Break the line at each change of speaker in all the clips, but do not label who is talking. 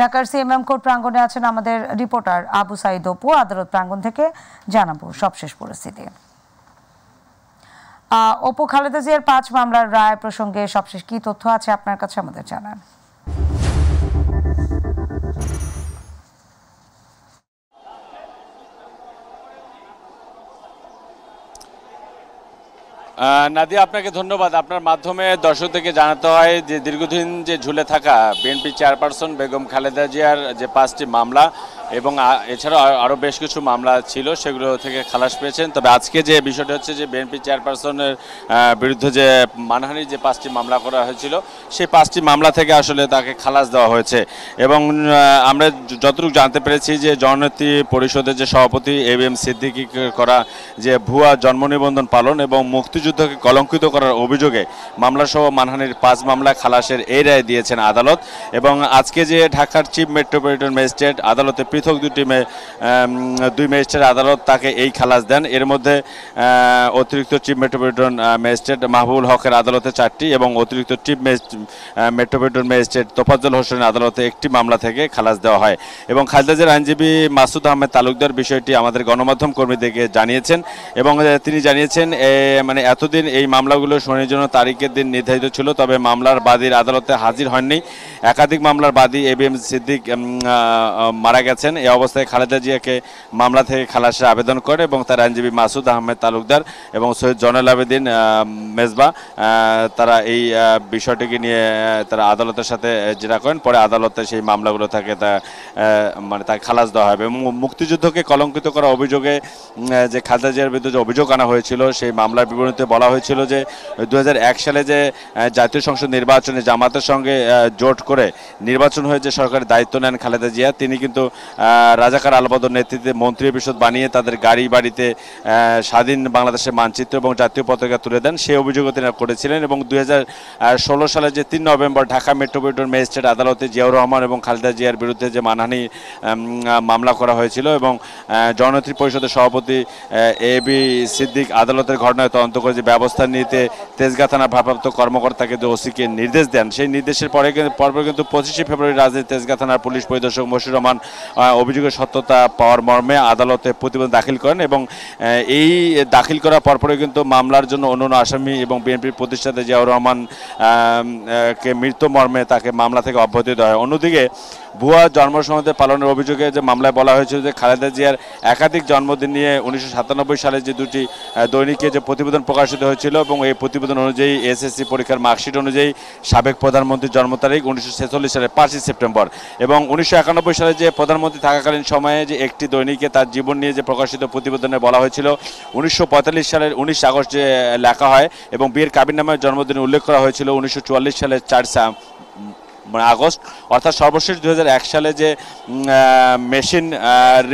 ঢাকার CMM court প্রাঙ্গণে আছেন আমাদের রিপোর্টার আবু সাইদ অপু আদালত প্রাঙ্গণ থেকে জানাবো সবশেষ পরিস্থিতি অপু খালেদা জিয়ার পাঁচ মামলার রায় প্রসঙ্গে সবশেষ কি তথ্য আছে আপনার কাছে আমাদের জানান নাদিয়া আপনাকে ধন্যবাদ আপনার মাধ্যমে দর্শকদেরকে জানাতে হয় যে দীর্ঘদিন যে ঝুলে থাকা বিএনপি চেয়ারপারসন বেগম খালেদা জিয়ার যে পাঁচটি মামলা এবং এছাড়াও আরও বেশ কিছু মামলা ছিল সেগুলো থেকে খালাস পেয়েছেন তবে আজকে যে বিষয়টি হচ্ছে যে বিএনপি চেয়ারপারসনের বিরুদ্ধে যে মানহানির যে পাঁচটি মামলা করা হয়েছিল সেই পাঁচটি মামলা থেকে আসলে তাকে খালাস দেওয়া হয়েছে এবং আমরা যতটুকু জানতে পেরেছি যে জননেত্রী পরিষদের যে সভাপতি এ এম সিদ্দিকি করা যে ভুয়া জন্ম নিবন্ধন পালন এবং মুক্তিযুদ্ধকে কলঙ্কিত করার অভিযোগে মামলাসহ মানহানির পাঁচ মামলা খালাসের এই রায় দিয়েছেন আদালত এবং আজকে যে ঢাকার চিফ মেট্রোপলিটন ম্যাজিস্ট্রেট আদালতে পৃথক দুটি দুই ম্যাজিস্ট্রেট আদালত তাকে এই খালাস দেন এর মধ্যে অতিরিক্ত চিফ মেট্রোপলিটন ম্যাজিস্ট্রেট মাহবুল হকের আদালতে চারটি এবং অতিরিক্ত chief metropolitan magistrate Tofazzal Hossain আদালতে একটি মামলা থেকে খালাস দেওয়া হয় এবং খালেদাজের আইনজীবী মাসুদ আহমেদ তালুকদার বিষয়টি আমাদের গণমাধ্যম কর্মীদেরকে জানিয়েছেন এবং তিনি জানিয়েছেন মানে এতদিন এই মামলাগুলো শুনির জন্য তারিখের দিন নির্ধারিত ছিল তবে মামলার বাদীর আদালতে হাজির হননি একাধিক মামলার বাদী এ বি এম সিদ্দিক মারা গেছে পেয়েছেন এই অবস্থায় খালেদা জিয়াকে মামলা থেকে খালাসের আবেদন করে এবং তার আইনজীবী মাসুদ আহমেদ তালুকদার এবং সৈয়দ জয়নাল আবেদিন মেজবা তারা এই বিষয়টিকে নিয়ে তারা আদালতের সাথে জেরা করেন পরে আদালতে সেই মামলাগুলো থাকে তা মানে তাকে খালাস দেওয়া হবে এবং মুক্তিযুদ্ধকে কলঙ্কিত করা অভিযোগে যে খালেদা জিয়ার বিরুদ্ধে যে অভিযোগ আনা হয়েছিল সেই মামলার বিবরণীতে বলা হয়েছিল যে দু সালে যে জাতীয় সংসদ নির্বাচনে জামাতের সঙ্গে জোট করে নির্বাচন হয়ে যে সরকারের দায়িত্ব নেন খালেদা জিয়া তিনি কিন্তু রাজাকার আলবদর নেতৃত্বে মন্ত্রী পরিষদ বানিয়ে তাদের গাড়ি বাড়িতে স্বাধীন বাংলাদেশের মানচিত্র এবং জাতীয় পতাকা তুলে দেন সেই অভিযোগও তিনি করেছিলেন এবং দুই সালে যে তিন নভেম্বর ঢাকা মেট্রোপলিটন ম্যাজিস্ট্রেট আদালতে জিয়াউর রহমান এবং খালেদা জিয়ার বিরুদ্ধে যে মানহানি মামলা করা হয়েছিল এবং জনত্রী পরিষদের সভাপতি এ বি সিদ্দিক আদালতের ঘটনায় তদন্ত করে যে ব্যবস্থা নিতে তেজগা থানার ভারপ্রাপ্ত কর্মকর্তাকে কিন্তু ওসিকে নির্দেশ দেন সেই নির্দেশের পরে পরপর কিন্তু পঁচিশে ফেব্রুয়ারি রাজধানী তেজগা থানার পুলিশ পরিদর্শক মশির রহমান অভিযোগের সত্যতা পাওয়ার মর্মে আদালতে প্রতিবেদন দাখিল করেন এবং এই দাখিল করা পরপরই কিন্তু মামলার জন্য অন্যান্য আসামি এবং বিএনপির প্রতিষ্ঠাতা জিয়াউর রহমান কে মৃত্যু মর্মে তাকে মামলা থেকে অব্যাহতি দেওয়া হয় অন্যদিকে ভুয়া জন্মসংহতে পালনের অভিযোগে যে মামলায় বলা হয়েছিল যে খালেদা জিয়ার একাধিক জন্মদিন নিয়ে উনিশশো সালে যে দুটি দৈনিকে যে প্রতিবেদন প্রকাশিত হয়েছিল এবং এই প্রতিবেদন অনুযায়ী এসএসসি পরীক্ষার মার্কশিট অনুযায়ী সাবেক প্রধানমন্ত্রীর জন্ম তারিখ উনিশশো সালে পাঁচই সেপ্টেম্বর এবং উনিশশো সালে যে প্রধানমন্ত্রী থাকাকালীন সময়ে যে একটি দৈনিকে তার জীবন নিয়ে যে প্রকাশিত প্রতিবেদনে বলা হয়েছিল উনিশশো সালের উনিশ আগস্ট যে লেখা হয় এবং বীর কাবির নামের জন্মদিন উল্লেখ করা হয়েছিল উনিশশো সালের চার মানে আগস্ট অর্থাৎ সর্বশেষ দু সালে যে মেশিন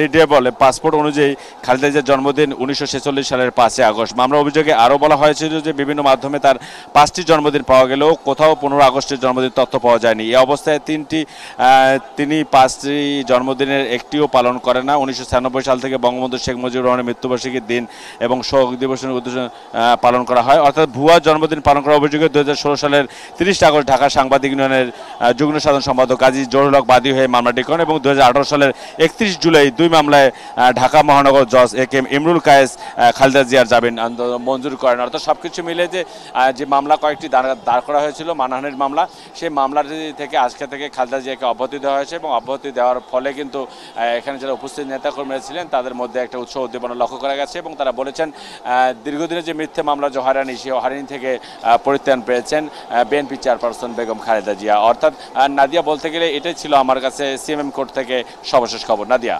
রিডেবল পাসপোর্ট অনুযায়ী খালেদা জিয়ার জন্মদিন উনিশশো সালের পাঁচই আগস্ট মামলা অভিযোগে আরও বলা হয়েছিল যে বিভিন্ন মাধ্যমে তার পাঁচটি জন্মদিন পাওয়া গেলেও কোথাও পনেরো আগস্টের জন্মদিন তথ্য পাওয়া যায়নি এই অবস্থায় তিনটি তিনি পাঁচটি জন্মদিনের একটিও পালন করে না উনিশশো সাল থেকে বঙ্গবন্ধু শেখ মুজিবুর রহমানের মৃত্যুবার্ষিকীর দিন এবং শোক দিবসের উদ্দেশ্য পালন করা হয় অর্থাৎ ভুয়া জন্মদিন পালন করার অভিযোগে দু সালের তিরিশ আগস্ট ঢাকা সাংবাদিক ইউনিয়নের যুগ্ম সাধারণ সম্পাদক কাজী জোরলক বাদী হয়ে মামলাটি করেন এবং দু সালের একত্রিশ জুলাই দুই মামলায় ঢাকা মহানগর জজ A K M Imrul Kayes Khaleda জিয়ার জামিন মঞ্জুর করেন অর্থাৎ সব কিছু মিলে যে যে মামলা কয়েকটি দাঁড় করা হয়েছিল মানহানির মামলা সেই মামলাটি থেকে আজকে থেকে খালেদা জিয়াকে অব্যাহতি দেওয়া হয়েছে এবং অব্যাহতি দেওয়ার ফলে কিন্তু এখানে যারা উপস্থিত নেতাকর্মীরা ছিলেন তাদের মধ্যে একটা উৎসাহ উদ্দীপনা লক্ষ্য করা গেছে এবং তারা বলেছেন দীর্ঘদিনের যে মিথ্যে মামলা যে হয়রানি সেই হয়রানি থেকে পরিত্রাণ পেয়েছেন বিএনপি চেয়ারপারসন বেগম খালেদা জিয়া অর্থাৎ নাদিয়া বলতে গেলে এটাই ছিল আমার কাছে সিএমএম কোর্ট থেকে সর্বশেষ খবর নাদিয়া